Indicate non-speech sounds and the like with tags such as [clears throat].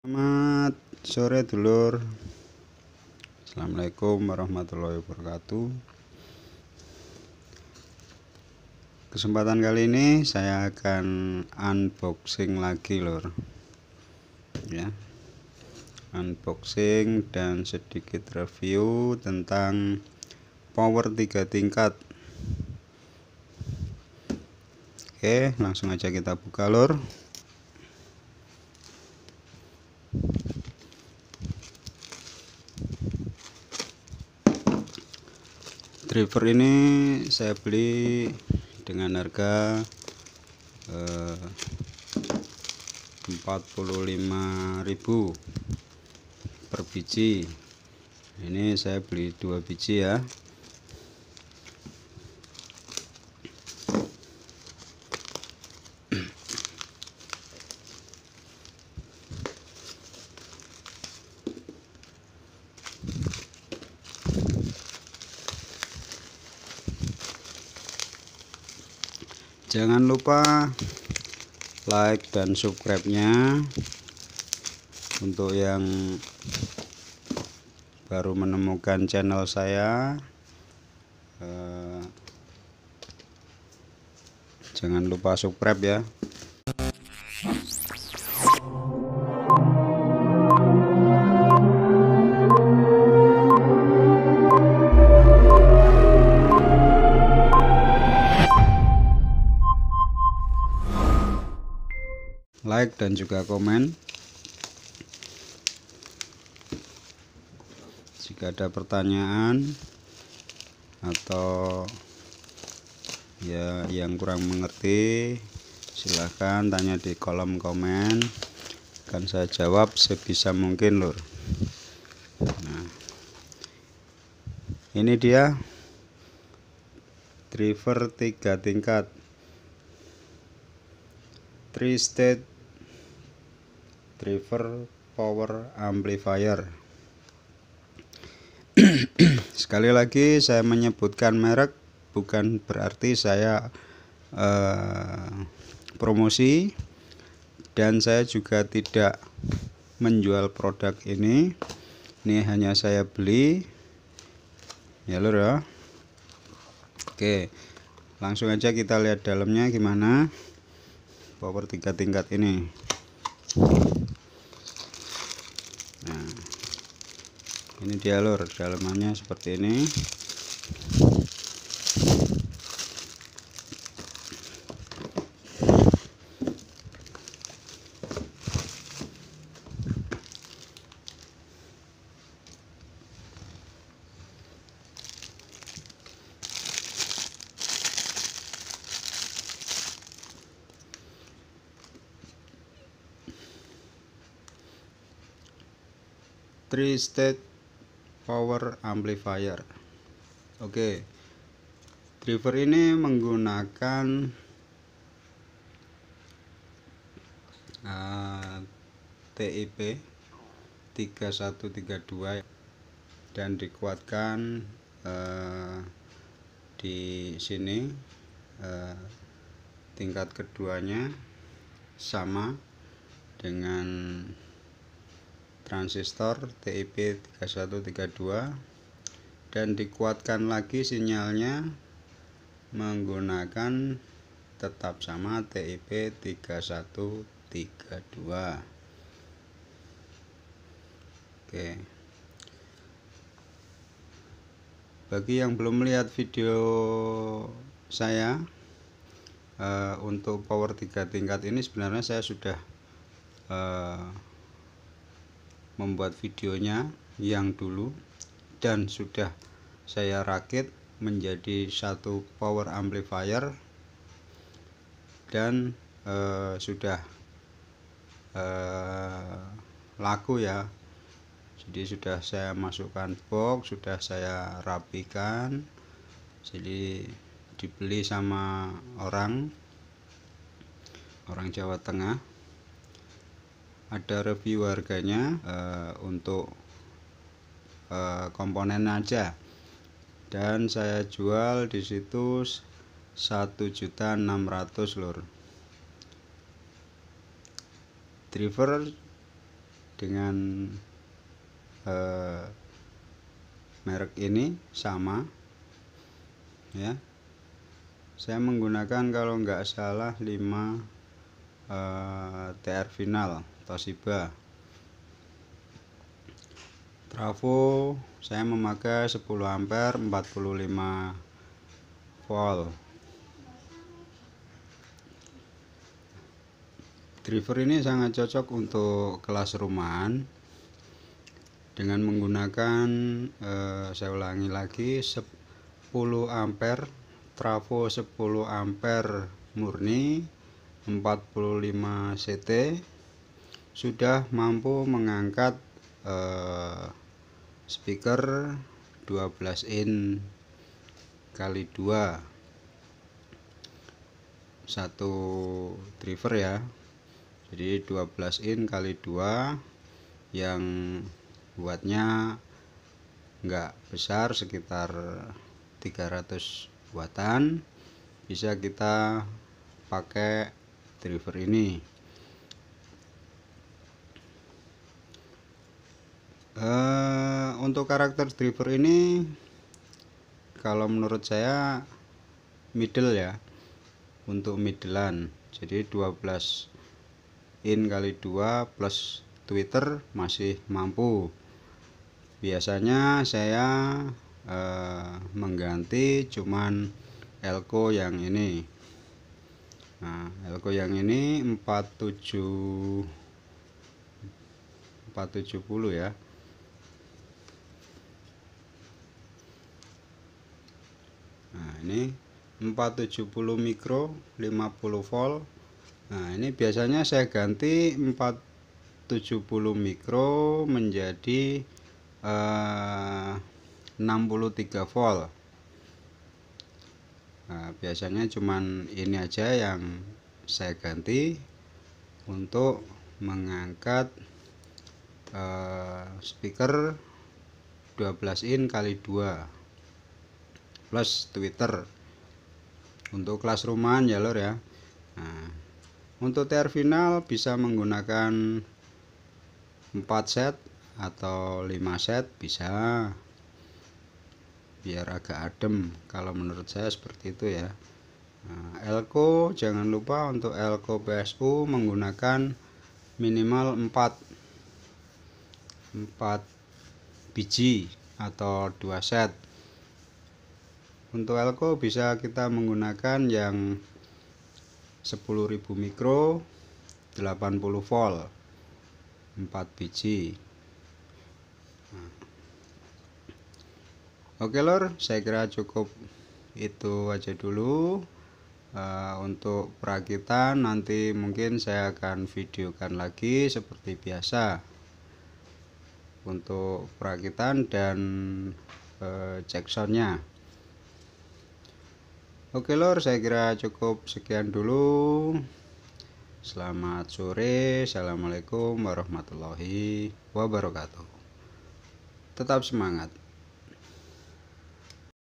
Selamat sore dulur Assalamualaikum warahmatullahi wabarakatuh Kesempatan kali ini saya akan unboxing lagi lor ya Unboxing dan sedikit review tentang power tiga tingkat Oke langsung aja kita buka lor driver ini saya beli dengan harga eh, rp 45.000 per biji ini saya beli dua biji ya jangan lupa like dan subscribe nya untuk yang baru menemukan channel saya eh, jangan lupa subscribe ya like dan juga komen jika ada pertanyaan atau ya yang kurang mengerti silahkan tanya di kolom komen akan saya jawab sebisa mungkin lur nah ini dia driver tiga tingkat three state driver power amplifier [clears throat] sekali lagi saya menyebutkan merek bukan berarti saya eh, promosi dan saya juga tidak menjual produk ini ini hanya saya beli ya lor ya oke langsung aja kita lihat dalamnya gimana power tiga tingkat ini ini dia lor dalamannya seperti ini three state power amplifier oke driver ini menggunakan uh, TIP 3132 dan dikuatkan uh, di sini uh, tingkat keduanya sama dengan transistor TIP3132 dan dikuatkan lagi sinyalnya menggunakan tetap sama TIP3132 oke bagi yang belum melihat video saya eh, untuk power 3 tingkat ini sebenarnya saya sudah eh, membuat videonya yang dulu dan sudah saya rakit menjadi satu power amplifier dan eh, sudah eh, laku ya jadi sudah saya masukkan box sudah saya rapikan jadi dibeli sama orang orang Jawa Tengah ada review harganya uh, untuk uh, komponen aja dan saya jual di situ 1.600 lur driver dengan uh, merek ini sama ya saya menggunakan kalau nggak salah 5 uh, TR final Toshiba trafo saya memakai 10 ampere 45 volt driver ini sangat cocok untuk kelas rumahan dengan menggunakan eh, saya ulangi lagi 10 ampere trafo 10 ampere murni 45 CT sudah mampu mengangkat eh, speaker 12 in kali 2 satu driver ya jadi 12 in kali 2 yang buatnya enggak besar sekitar 300 buatan bisa kita pakai driver ini uh, untuk karakter driver ini kalau menurut saya middle ya untuk middlean jadi 12 in kali 2 plus Twitter masih mampu biasanya saya eh, mengganti cuman elko yang ini nah elko yang ini 47 470 ya ini 470 mikro 50 volt nah ini biasanya saya ganti 470 mikro menjadi eh, uh, 63 volt nah, biasanya cuman ini aja yang saya ganti untuk mengangkat uh, speaker 12 in kali 2 plus Twitter untuk kelas rumahan ya lor ya nah, untuk TR final bisa menggunakan 4 set atau 5 set bisa biar agak adem kalau menurut saya seperti itu ya nah, elko jangan lupa untuk elko PSU menggunakan minimal 4 4 biji atau 2 set untuk elko bisa kita menggunakan yang 10.000 mikro 80 volt 4 biji nah. oke lor saya kira cukup itu aja dulu uh, untuk perakitan nanti mungkin saya akan videokan lagi seperti biasa untuk perakitan dan uh, eh, cek soundnya Oke lor, saya kira cukup sekian dulu. Selamat sore, Assalamualaikum warahmatullahi wabarakatuh. Tetap semangat.